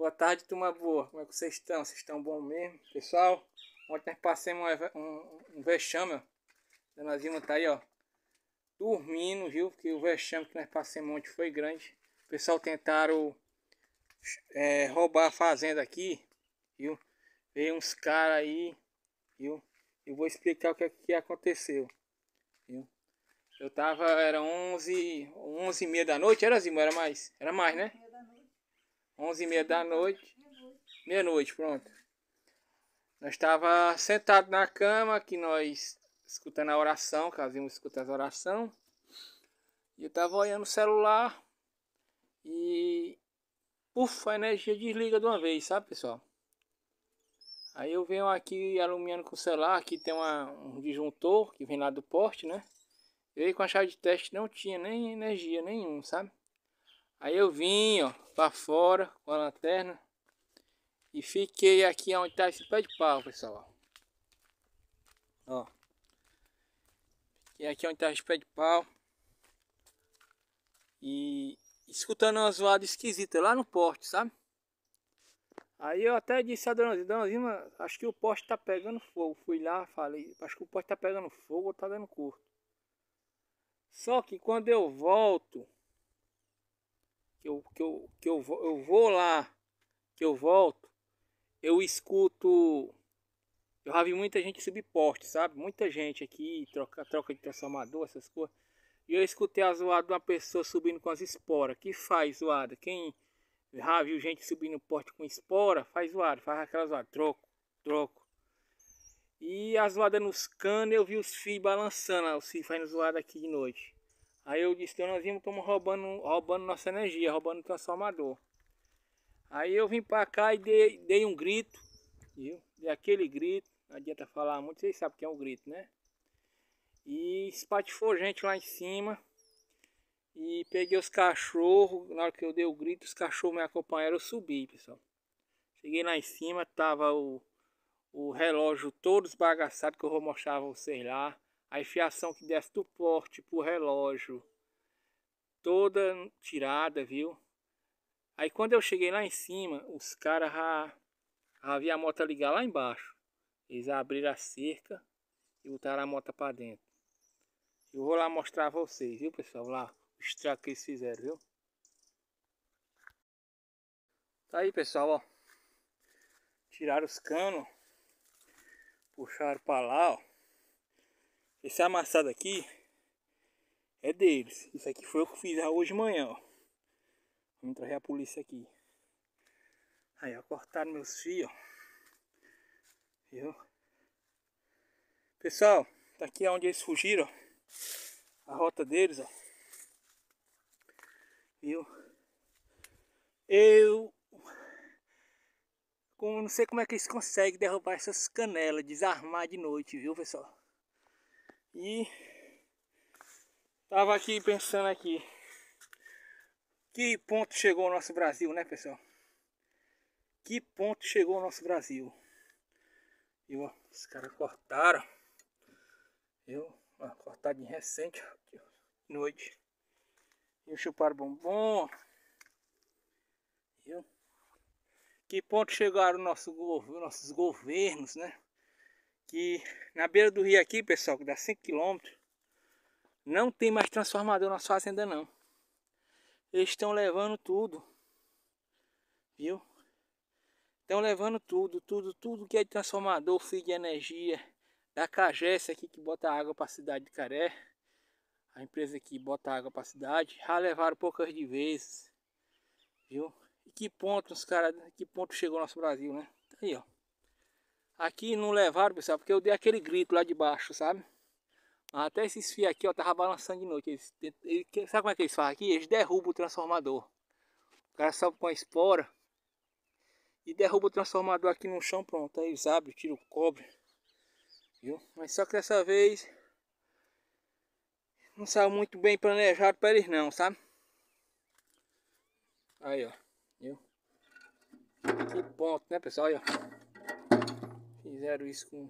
Boa tarde, turma boa. Como é que vocês estão? Vocês estão bom mesmo? Pessoal, ontem nós passamos um, um, um vexame, ó. Nós vimos tá aí, ó. Dormindo, viu? Porque o vexame que nós passamos ontem foi grande. O pessoal tentaram é, roubar a fazenda aqui, viu? Veio uns caras aí, viu? Eu vou explicar o que, é que aconteceu, viu? Eu tava, era 11, 11 e meia da noite, era assim, era mais, era mais, né? 11 e meia da noite. Meia-noite, pronto. Nós estava sentado na cama, que nós escutando a oração, que nós íamos escutar a oração. E eu estava olhando o celular e puf, a energia desliga de uma vez, sabe pessoal? Aí eu venho aqui alumiando com o celular, aqui tem uma, um disjuntor que vem lá do porte, né? E aí com a chave de teste não tinha nem energia nenhum, sabe? Aí eu vim, ó, pra fora com a lanterna. E fiquei aqui onde tá esse pé de pau, pessoal. Ó. Fiquei aqui onde tá esse pé de pau. E escutando umas zoada esquisitas lá no poste, sabe? Aí eu até disse a dona Zilma, acho que o poste tá pegando fogo. Fui lá, falei, acho que o poste tá pegando fogo ou tá dando curto. Só que quando eu volto, que eu, que eu, que eu, vou, eu vou lá, que eu volto, eu escuto. Eu já vi muita gente subir porte, sabe? Muita gente aqui, troca, troca de transformador, essas coisas. E eu escutei a zoada de uma pessoa subindo com as esporas. Que faz zoada? Quem já viu gente subindo porte com espora, faz zoada, faz aquela zoada, troco, troco. E a zoada nos canos, eu vi os fios balançando, ah, os fios fazendo zoada aqui de noite. Aí eu disse, Leonzinho, estamos roubando, roubando nossa energia, roubando o transformador. Aí eu vim para cá e dei, dei um grito, viu? Dei aquele grito, não adianta falar muito, vocês sabem o que é um grito, né? E espatifou gente lá em cima. E peguei os cachorros, na hora que eu dei o grito, os cachorros me acompanharam, eu subi, pessoal. Cheguei lá em cima, tava o, o relógio todo esbagaçado, que eu vou mostrar a vocês lá. A enfiação que desce do porte pro relógio. Toda tirada, viu? Aí quando eu cheguei lá em cima, os caras já, já a moto ligar lá embaixo. Eles abriram a cerca e botaram a moto para dentro. Eu vou lá mostrar a vocês, viu pessoal? Lá o estrago que eles fizeram, viu? Tá aí pessoal, ó. Tiraram os canos. Puxaram para lá, ó. Esse amassado aqui é deles. Isso aqui foi o que eu fiz hoje de manhã, ó. Vamos trazer a polícia aqui. Aí, ó, cortaram meus fios, ó. Viu? Pessoal, tá aqui onde eles fugiram, ó. A rota deles, ó. Viu? Eu... Como, não sei como é que eles conseguem derrubar essas canelas, desarmar de noite, viu, pessoal? E Tava aqui pensando aqui. Que ponto chegou o nosso Brasil, né, pessoal? Que ponto chegou o nosso Brasil? E ó, os caras cortaram. Eu, ó, cortadinho recente, noite. E o chupar bombom. eu Que ponto chegaram nosso, nossos governos, né? Que na beira do rio aqui, pessoal, que dá 5 quilômetros não tem mais transformador na sua fazenda não. Eles estão levando tudo. Viu? Estão levando tudo, tudo, tudo que é de transformador, fio de energia. Da Cagesse aqui que bota água para a cidade de Caré. A empresa que bota água para a cidade. Já levaram poucas de vezes. Viu? E que ponto os caras, que ponto chegou o nosso Brasil, né? Tá aí, ó. Aqui não levaram, pessoal, porque eu dei aquele grito lá de baixo, sabe? Até esses fios aqui, ó, tava balançando de noite. Eles, sabe como é que eles fazem aqui? Eles derrubam o transformador. O cara sobe com a espora e derruba o transformador aqui no chão, pronto. Aí eles abrem, tiram o cobre. Viu? Mas só que dessa vez não saiu muito bem planejado para eles não, sabe? Aí, ó. Viu? Que ponto, né, pessoal? Aí, ó. Fizeram isso com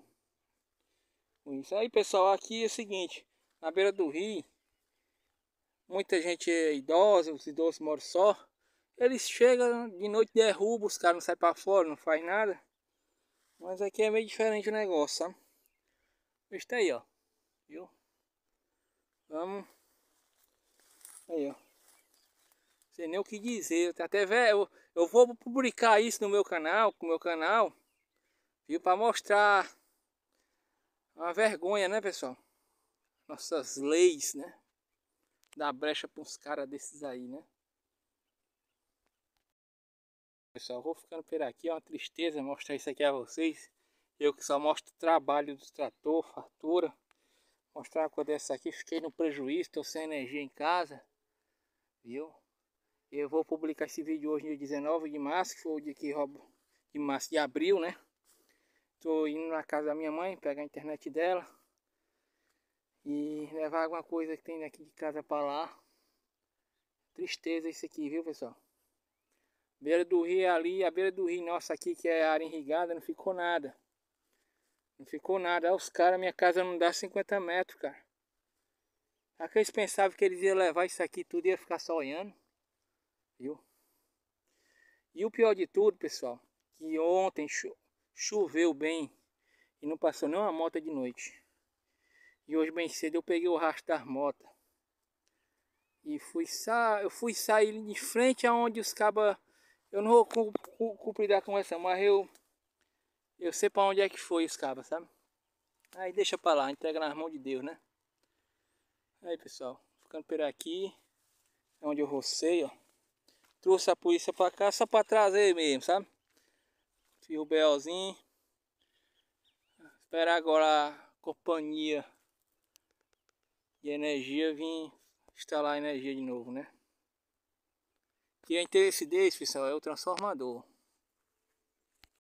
com isso. Aí pessoal, aqui é o seguinte, na beira do rio, muita gente é idosa, os idosos moram só. Eles chegam de noite, derrubam, os caras não saem para fora, não faz nada. Mas aqui é meio diferente o negócio, sabe? Está aí, ó. Viu? Vamos. Aí, ó. Sei nem o que dizer. Eu tá até velho. Eu, eu vou publicar isso no meu canal, com o meu canal, viu? Para mostrar é uma vergonha, né, pessoal? Nossas leis, né? Dá brecha para uns caras desses aí, né? Pessoal, vou ficando por aqui. É uma tristeza mostrar isso aqui a vocês. Eu que só mostro o trabalho do trator, fartura. Mostrar uma coisa dessa aqui. Fiquei no prejuízo, estou sem energia em casa. Viu? Eu vou publicar esse vídeo hoje, dia 19 de março, que foi o dia que rouba de março de abril, né? Tô indo na casa da minha mãe, pegar a internet dela e levar alguma coisa que tem aqui de casa para lá. Tristeza isso aqui, viu, pessoal? Beira do rio é ali, a beira do rio nossa aqui, que é área irrigada, não ficou nada. Não ficou nada. Olha os caras, minha casa não dá 50 metros, cara. Aqueles eles pensavam que eles iam levar isso aqui tudo e ia ficar só olhando. Viu? E o pior de tudo, pessoal, que ontem choveu bem e não passou nenhuma moto de noite. E hoje bem cedo eu peguei o rastar moto e fui sa eu fui sair de frente aonde os cabas eu não vou cumprir com essa, mas eu eu sei para onde é que foi os cabas, sabe? Aí deixa para lá, entrega nas mãos de Deus, né? Aí, pessoal, ficando por aqui, é onde eu rocei, ó. Trouxe a polícia para cá só para trazer mesmo, sabe? Fiz o belzinho. Espera agora a companhia de energia vir instalar a energia de novo, né? E a interesse deles, pessoal, é o transformador.